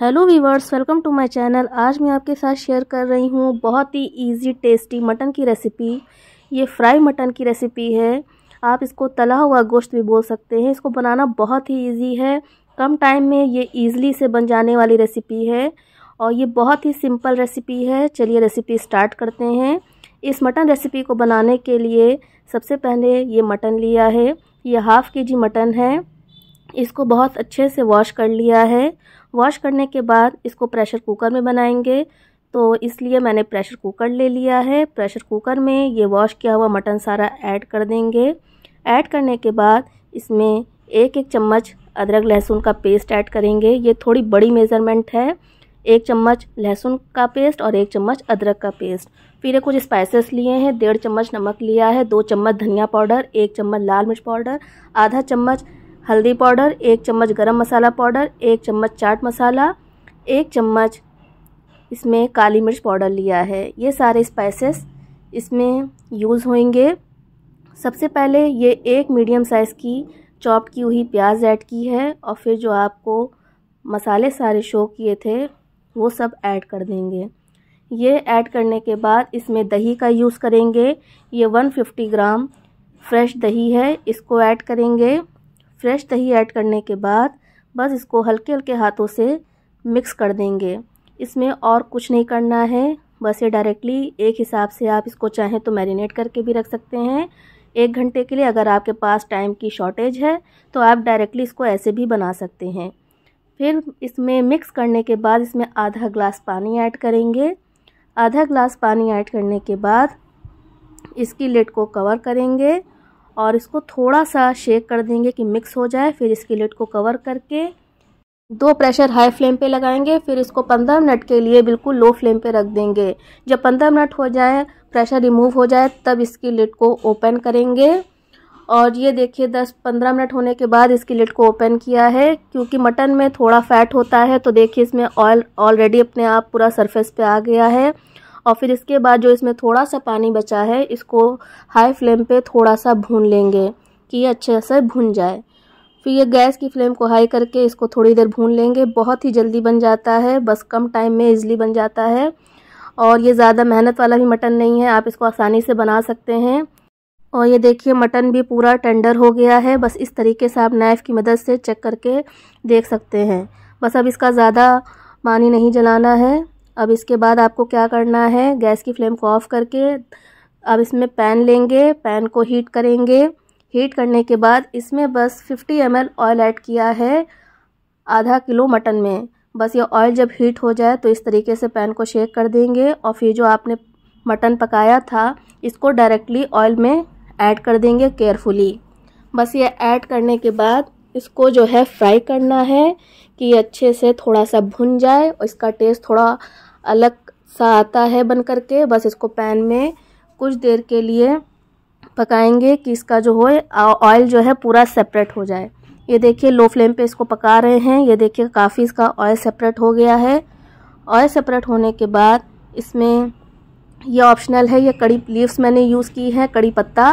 hello viewers welcome to my channel आज मैं आपके साथ शेयर कर रही हूँ बहुत ही इजी टेस्टी मटन की रेसिपी ये फ्राई मटन की रेसिपी है आप इसको तला हुआ गोश्त भी बोल सकते हैं इसको बनाना बहुत ही इजी है कम टाइम में ये इजीली से बन जाने वाली रेसिपी है और ये बहुत ही सिंपल रेसिपी है चलिए रेसिपी स्टार्ट करते हैं इस मटन रेसिपी को बनाने के लिए सबसे पहले ये मटन लिया है ये हाफ़ के जी मटन है इसको बहुत अच्छे से वॉश कर लिया है वॉश करने के बाद इसको प्रेशर कुकर में बनाएंगे तो इसलिए मैंने प्रेशर कुकर ले लिया है प्रेशर कुकर में ये वॉश किया हुआ मटन सारा ऐड कर देंगे ऐड करने के बाद इसमें एक एक चम्मच अदरक लहसुन का पेस्ट ऐड करेंगे ये थोड़ी बड़ी मेज़रमेंट है एक चम्मच लहसुन का पेस्ट और एक चम्मच अदरक का पेस्ट फिर ये कुछ स्पाइसेस लिए हैं डेढ़ चम्मच नमक लिया है दो चम्मच धनिया पाउडर एक चम्मच लाल मिर्च पाउडर आधा चम्मच हल्दी पाउडर एक चम्मच गरम मसाला पाउडर एक चम्मच चाट मसाला एक चम्मच इसमें काली मिर्च पाउडर लिया है ये सारे स्पाइसेस इसमें यूज़ होंगे सबसे पहले ये एक मीडियम साइज़ की चॉप की हुई प्याज ऐड की है और फिर जो आपको मसाले सारे शो किए थे वो सब ऐड कर देंगे ये ऐड करने के बाद इसमें दही का यूज़ करेंगे ये 150 ग्राम फ्रेश दही है इसको ऐड करेंगे फ्रेश दही ऐड करने के बाद बस इसको हल्के हल्के हाथों से मिक्स कर देंगे इसमें और कुछ नहीं करना है बस ये डायरेक्टली एक हिसाब से आप इसको चाहें तो मैरिनेट करके भी रख सकते हैं एक घंटे के लिए अगर आपके पास टाइम की शॉर्टेज है तो आप डायरेक्टली इसको ऐसे भी बना सकते हैं फिर इसमें मिक्स करने के बाद इसमें आधा ग्लास पानी ऐड करेंगे आधा ग्लास पानी ऐड करने के बाद इसकी लेट को कवर करेंगे और इसको थोड़ा सा शेक कर देंगे कि मिक्स हो जाए फिर इसकी लिड को कवर करके दो प्रेशर हाई फ्लेम पे लगाएंगे फिर इसको पंद्रह मिनट के लिए बिल्कुल लो फ्लेम पे रख देंगे जब पंद्रह मिनट हो जाए प्रेशर रिमूव हो जाए तब इसकी लिड को ओपन करेंगे और ये देखिए दस पंद्रह मिनट होने के बाद इसकी लिड को ओपन किया है क्योंकि मटन में थोड़ा फैट होता है तो देखिए इसमें ऑयल ऑलरेडी अपने आप पूरा सरफेस पर आ गया है और फिर इसके बाद जो इसमें थोड़ा सा पानी बचा है इसको हाई फ्लेम पे थोड़ा सा भून लेंगे कि ये अच्छे से भून जाए फिर ये गैस की फ्लेम को हाई करके इसको थोड़ी देर भून लेंगे बहुत ही जल्दी बन जाता है बस कम टाइम में इजली बन जाता है और ये ज़्यादा मेहनत वाला भी मटन नहीं है आप इसको आसानी से बना सकते हैं और ये देखिए मटन भी पूरा टेंडर हो गया है बस इस तरीके से आप नाइफ़ की मदद से चेक करके देख सकते हैं बस अब इसका ज़्यादा पानी नहीं जलाना है अब इसके बाद आपको क्या करना है गैस की फ्लेम को ऑफ़ करके अब इसमें पैन लेंगे पैन को हीट करेंगे हीट करने के बाद इसमें बस 50 एम ऑयल ऐड किया है आधा किलो मटन में बस ये ऑयल जब हीट हो जाए तो इस तरीके से पैन को शेक कर देंगे और फिर जो आपने मटन पकाया था इसको डायरेक्टली ऑयल में ऐड कर देंगे केयरफुली बस ये ऐड करने के बाद इसको जो है फ्राई करना है कि अच्छे से थोड़ा सा भुन जाए और इसका टेस्ट थोड़ा अलग सा आता है बन करके बस इसको पैन में कुछ देर के लिए पकाएंगे कि इसका जो हो ऑयल जो है पूरा सेपरेट हो जाए ये देखिए लो फ्लेम पे इसको पका रहे हैं ये देखिए काफ़ी इसका ऑयल सेपरेट हो गया है ऑयल सेपरेट होने के बाद इसमें ये ऑप्शनल है ये कड़ी लीव्स मैंने यूज़ की है कड़ी पत्ता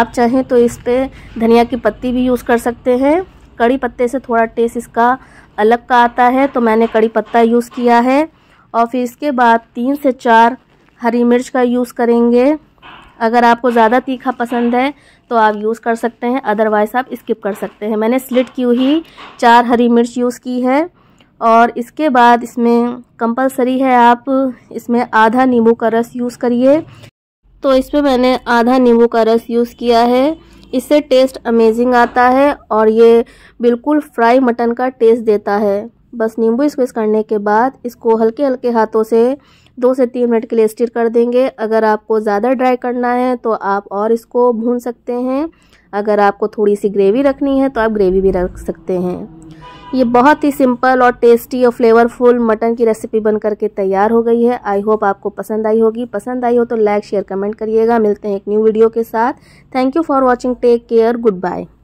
आप चाहें तो इस पर धनिया की पत्ती भी यूज़ कर सकते हैं कड़ी पत्ते से थोड़ा टेस्ट इसका अलग का आता है तो मैंने कड़ी पत्ता यूज़ किया है और फिर इसके बाद तीन से चार हरी मिर्च का यूज़ करेंगे अगर आपको ज़्यादा तीखा पसंद है तो आप यूज़ कर सकते हैं अदरवाइज़ आप स्किप कर सकते हैं मैंने स्लिट की हुई चार हरी मिर्च यूज़ की है और इसके बाद इसमें कंपलसरी है आप इसमें आधा नींबू का रस यूज़ करिए तो इसमें मैंने आधा नींबू का रस यूज़ किया है इससे टेस्ट अमेजिंग आता है और ये बिल्कुल फ्राई मटन का टेस्ट देता है बस नींबू स्क्विज करने के बाद इसको हल्के हल्के हाथों से दो से तीन मिनट के लिए स्टिर कर देंगे अगर आपको ज़्यादा ड्राई करना है तो आप और इसको भून सकते हैं अगर आपको थोड़ी सी ग्रेवी रखनी है तो आप ग्रेवी भी रख सकते हैं ये बहुत ही सिंपल और टेस्टी और फ्लेवरफुल मटन की रेसिपी बन करके तैयार हो गई है आई होप आपको पसंद आई होगी पसंद आई हो तो लाइक शेयर कमेंट करिएगा मिलते हैं एक न्यू वीडियो के साथ thank you for watching take care good bye